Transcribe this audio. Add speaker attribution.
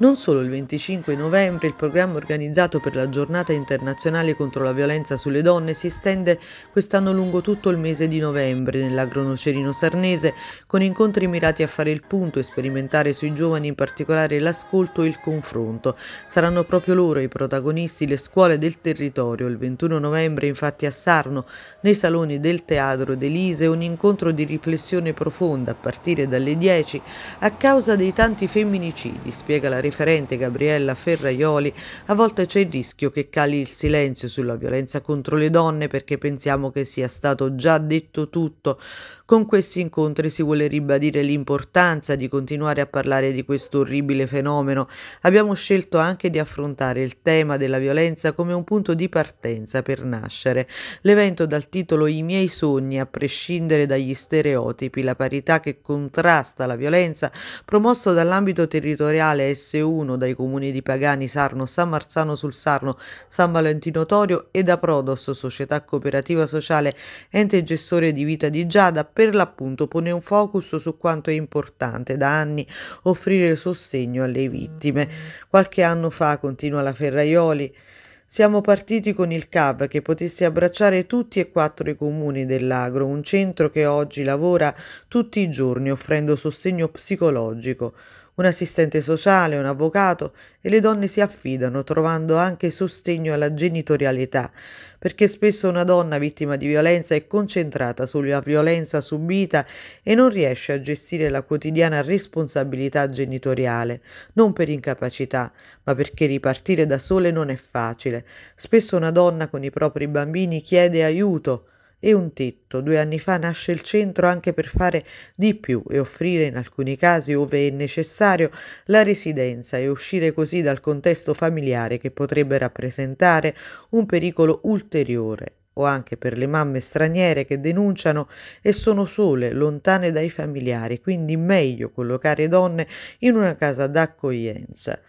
Speaker 1: Non solo il 25 novembre il programma organizzato per la giornata internazionale contro la violenza sulle donne si estende quest'anno lungo tutto il mese di novembre nell'agronocerino sarnese con incontri mirati a fare il punto e sperimentare sui giovani in particolare l'ascolto e il confronto. Saranno proprio loro i protagonisti le scuole del territorio. Il 21 novembre infatti a Sarno, nei saloni del Teatro d'Elise, un incontro di riflessione profonda a partire dalle 10 a causa dei tanti femminicidi, spiega la referente Gabriella Ferraioli, a volte c'è il rischio che cali il silenzio sulla violenza contro le donne perché pensiamo che sia stato già detto tutto. Con questi incontri si vuole ribadire l'importanza di continuare a parlare di questo orribile fenomeno. Abbiamo scelto anche di affrontare il tema della violenza come un punto di partenza per nascere. L'evento dal titolo I miei sogni, a prescindere dagli stereotipi, la parità che contrasta la violenza, promosso dall'ambito territoriale SU 1 dai comuni di Pagani, Sarno, San Marzano sul Sarno, San Valentino Torio e da Prodos, società cooperativa sociale, ente gestore di vita di Giada, per l'appunto pone un focus su quanto è importante da anni offrire sostegno alle vittime. Qualche anno fa, continua la Ferraioli, siamo partiti con il CAV che potesse abbracciare tutti e quattro i comuni dell'Agro, un centro che oggi lavora tutti i giorni offrendo sostegno psicologico un assistente sociale, un avvocato e le donne si affidano trovando anche sostegno alla genitorialità, perché spesso una donna vittima di violenza è concentrata sulla violenza subita e non riesce a gestire la quotidiana responsabilità genitoriale, non per incapacità, ma perché ripartire da sole non è facile. Spesso una donna con i propri bambini chiede aiuto, e un tetto. Due anni fa nasce il centro anche per fare di più e offrire in alcuni casi, ove è necessario, la residenza e uscire così dal contesto familiare che potrebbe rappresentare un pericolo ulteriore o anche per le mamme straniere che denunciano e sono sole, lontane dai familiari, quindi meglio collocare donne in una casa d'accoglienza.